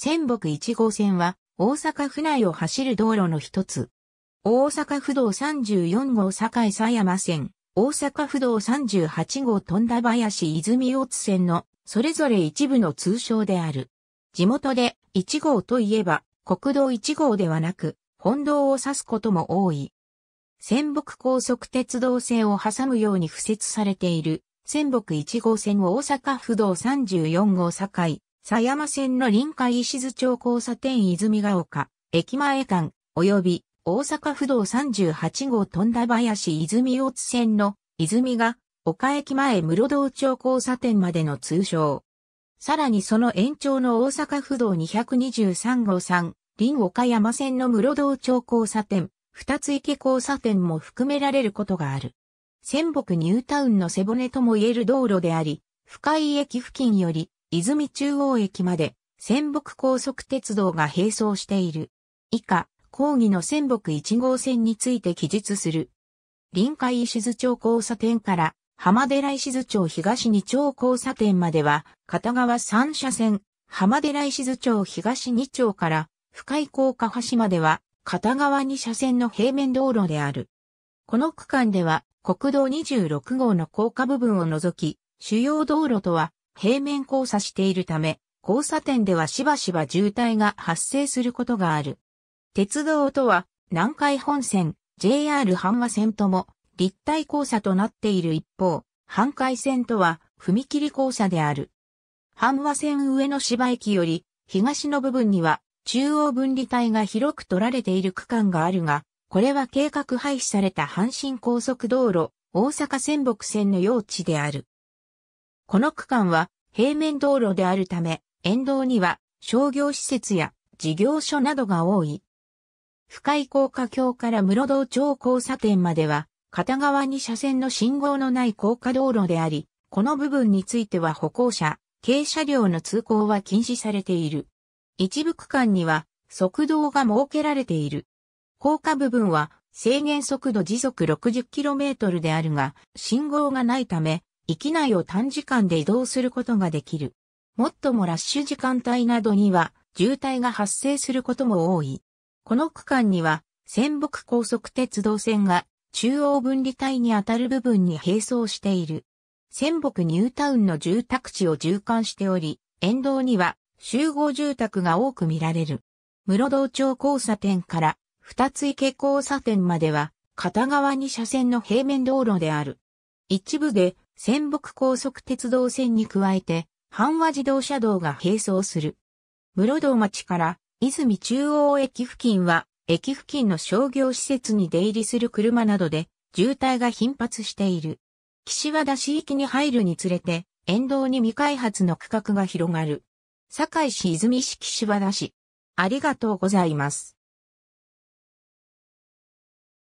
仙北1号線は大阪府内を走る道路の一つ。大阪府道34号堺狭山線、大阪府道38号富田林泉大津線のそれぞれ一部の通称である。地元で1号といえば国道1号ではなく本道を指すことも多い。仙北高速鉄道線を挟むように敷設されている仙北1号線を大阪府道34号堺、狭山線の臨海石津町交差点泉ヶ丘、駅前間、及び大阪府道38号富田林泉大津線の泉が丘駅前室堂町交差点までの通称。さらにその延長の大阪府道223号3、臨岡山線の室堂町交差点、二つ池交差点も含められることがある。仙北ニュータウンの背骨とも言える道路であり、深井駅付近より泉中央駅まで、仙北高速鉄道が並走している。以下、講義の仙北1号線について記述する。臨海石津町交差点から浜寺石津町東2町交差点までは、片側3車線、浜寺石津町東2町から深井高架橋までは、片側2車線の平面道路である。この区間では、国道26号の高架部分を除き、主要道路とは平面交差しているため、交差点ではしばしば渋滞が発生することがある。鉄道とは、南海本線、JR 阪和線とも、立体交差となっている一方、阪海線とは、踏切交差である。阪和線上の芝駅より、東の部分には、中央分離帯が広く取られている区間があるが、これは計画廃止された阪神高速道路、大阪仙北線の用地である。この区間は平面道路であるため、沿道には商業施設や事業所などが多い。深井高架橋から室堂町交差点までは、片側に車線の信号のない高架道路であり、この部分については歩行者、軽車両の通行は禁止されている。一部区間には、速道が設けられている。高架部分は制限速度時速 60km であるが、信号がないため、域内を短時間で移動することができる。もっともラッシュ時間帯などには渋滞が発生することも多い。この区間には、仙北高速鉄道線が中央分離帯にあたる部分に並走している。仙北ニュータウンの住宅地を縦貫しており、沿道には集合住宅が多く見られる。室堂町交差点から二つ池交差点までは片側に車線の平面道路である。一部で仙北高速鉄道線に加えて、阪和自動車道が並走する。室堂町から泉中央駅付近は、駅付近の商業施設に出入りする車などで、渋滞が頻発している。岸和田市域に入るにつれて、沿道に未開発の区画が広がる。堺市泉市岸和田市。ありがとうございます。